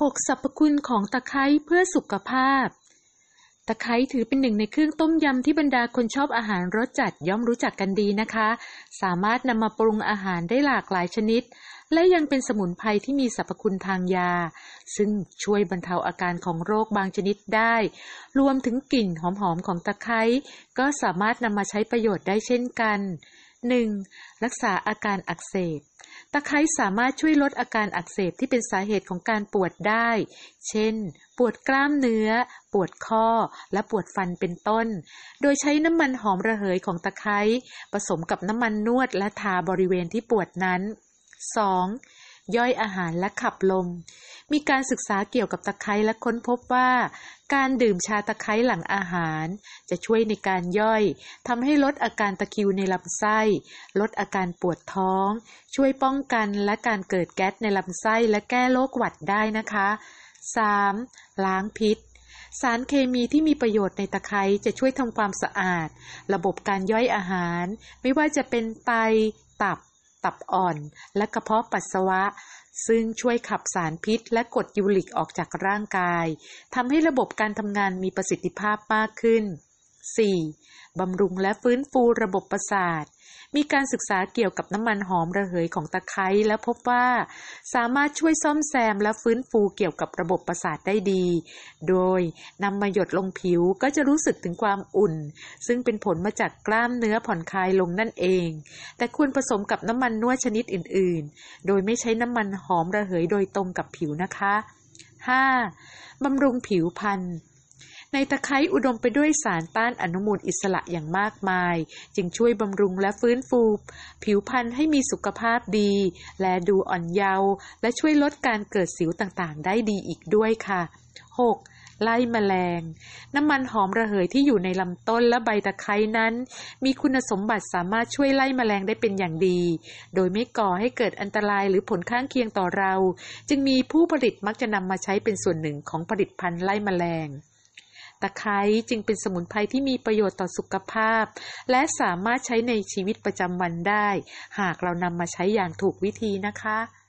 6. สรรพคุณของตะไคร้เพื่อสุขภาพ ตะไคร้ถือเป็นหนึ่งในเครื่องต้มยำที่บรรดาคนชอบอาหารรสจัดย่อมรู้จักกันดีนะคะ สามารถนำมาปรุงอาหารได้หลากหลายชนิด และยังเป็นสมุนไพรที่มีสรรพคุณทางยา ซึ่งช่วยบรรเทาอาการของโรคบางชนิดได้ รวมถึงกลิ่นหอมๆของตะไคร้ก็สามารถนำมาใช้ประโยชน์ได้เช่นกัน 1. รักษาอาการอักเสบตะไคร้สามารถช่วยลดอาการอักเสบที่เป็นสาเหตุของการปวดได้ เช่น ปวดกล้ามเนื้อ ปวดข้อ และปวดฟันเป็นต้น โดยใช้น้ำมันหอมระเหยของตะไคร้ผสมกับน้ำมันนวดและทาบริเวณที่ปวดนั้น 2. ย่อยอาหารและขับลม มีการศึกษาเกี่ยวกับตะไคร้และค้นพบว่า การดื่มชาตะไคร้หลังอาหาร จะช่วยในการย่อยทำให้ลดอาการตะคิวในลำไส้ ลดอาการปวดท้อง ช่วยป้องกันและการเกิดแก๊สในลำไส้และแก้โรคหวัดได้นะคะ 3. ล้างพิษ สารเคมีที่มีประโยชน์ในตะไคร้จะช่วยทำความสะอาด ระบบการย่อยอาหาร ไม่ว่าจะเป็นไตตับตับอ่อนและกระเพาะปัสสาวะ ซึ่งช่วยขับสารพิษ และกรดยูริกออกจากร่างกายทำให้ระบบการทำงานมีประสิทธิภาพมากขึ้น 4. บำรุงและฟื้นฟูระบบประสาท มีการศึกษาเกี่ยวกับน้ำมันหอมระเหยของตะไคร้และพบว่า สามารถช่วยซ่อมแซมและฟื้นฟูเกี่ยวกับระบบประสาทได้ดี โดยนำมาหยดลงผิวก็จะรู้สึกถึงความอุ่น ซึ่งเป็นผลมาจากกล้ามเนื้อผ่อนคลายลงนั่นเอง แต่ควรผสมกับน้ำมันนวดชนิดอื่น ๆ โดยไม่ใช้น้ำมันหอมระเหยโดยตรงกับผิวนะคะ 5. บำรุงผิวพรรณในตะไคร้อุดมไปด้วยสารต้านอนุมูลอิสระอย่างมากมาย จึงช่วยบำรุงและฟื้นฟูผิวพรรณให้มีสุขภาพดีและดูอ่อนเยาว์และช่วยลดการเกิดสิวต่างๆ ได้ดีอีกด้วยค่ะ 6. ไล่มแมลง น้ำมันหอมระเหยที่อยู่ในลำต้นและใบตะไคร้นั้น มีคุณสมบัติสามารถช่วยไล่มแมลงได้เป็นอย่างดี โดยไม่ก่อให้เกิดอันตรายหรือผลข้างเคียงต่อเรา จึงมีผู้ผลิตมักจะนำมาใช้เป็นส่วนหนึ่งของผลิตภัณฑ์ไล่มแมลงตะไคร้จึงเป็นสมุนไพรที่มีประโยชน์ต่อสุขภาพ และสามารถใช้ในชีวิตประจำวันได้ หากเรานำมาใช้อย่างถูกวิธีนะคะ